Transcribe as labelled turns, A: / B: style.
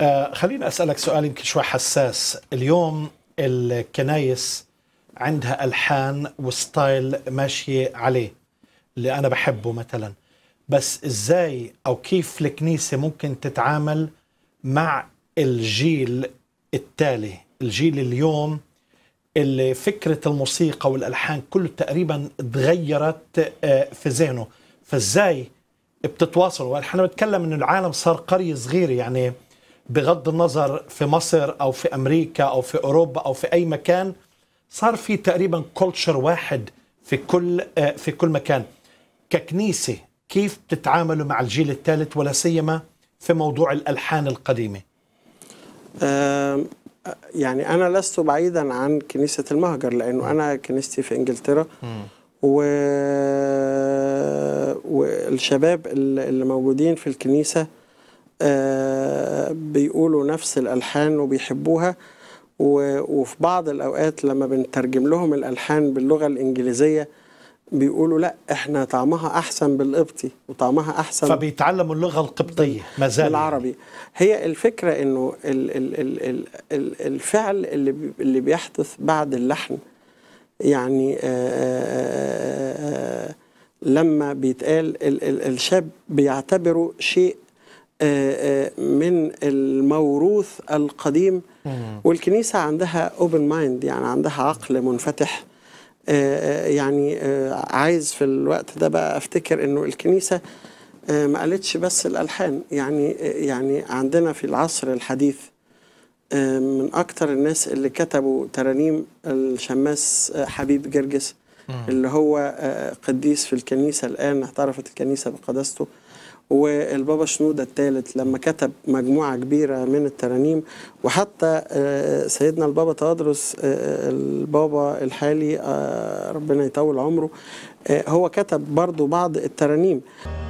A: آه خليني اسالك سؤال يمكن شوي حساس اليوم الكنايس عندها الحان وستايل ماشيه عليه اللي انا بحبه مثلا بس ازاي او كيف الكنيسه ممكن تتعامل مع الجيل التالي الجيل اليوم اللي فكره الموسيقى والالحان كله تقريبا تغيرت آه، في ذهنه فازاي بتتواصلوا يعني احنا بنتكلم انه العالم صار قريه صغيره يعني بغض النظر في مصر او في امريكا او في اوروبا او في اي مكان صار في تقريبا كلتشر واحد في كل آه، في كل مكان ككنيسه كيف بتتعاملوا مع الجيل الثالث ولا سيما في موضوع الالحان القديمه
B: يعني انا لست بعيدا عن كنيسه المهجر لانه انا كنيستي في انجلترا و... والشباب اللي موجودين في الكنيسه آه، بيقولوا نفس الالحان وبيحبوها وفي بعض الاوقات لما بنترجم لهم الالحان باللغه الانجليزيه بيقولوا لا احنا طعمها احسن بالقبطي وطعمها احسن
A: فبيتعلموا اللغه القبطيه ما زال يعني.
B: العربي هي الفكره انه ال ال ال ال ال الفعل اللي اللي بيحدث بعد اللحن يعني آآ آه، آآ آه، آآ لما بيتقال ال ال الشاب بيعتبره شيء آه، آه، من الموروث القديم والكنيسة عندها اوبن مايند يعني عندها عقل منفتح آه، يعني عايز في الوقت ده بقى افتكر انه الكنيسة ما قالتش بس الالحان يعني يعني عندنا في العصر الحديث من اكتر الناس اللي كتبوا ترانيم الشماس حبيب جرجس اللي هو آه، قديس في الكنيسة الآن اعترفت الكنيسة بقداسته والبابا شنودة الثالث لما كتب مجموعة كبيرة من الترانيم وحتى آه، سيدنا البابا تادرس آه، البابا الحالي ربنا يطول عمره هو كتب برضو بعض الترانيم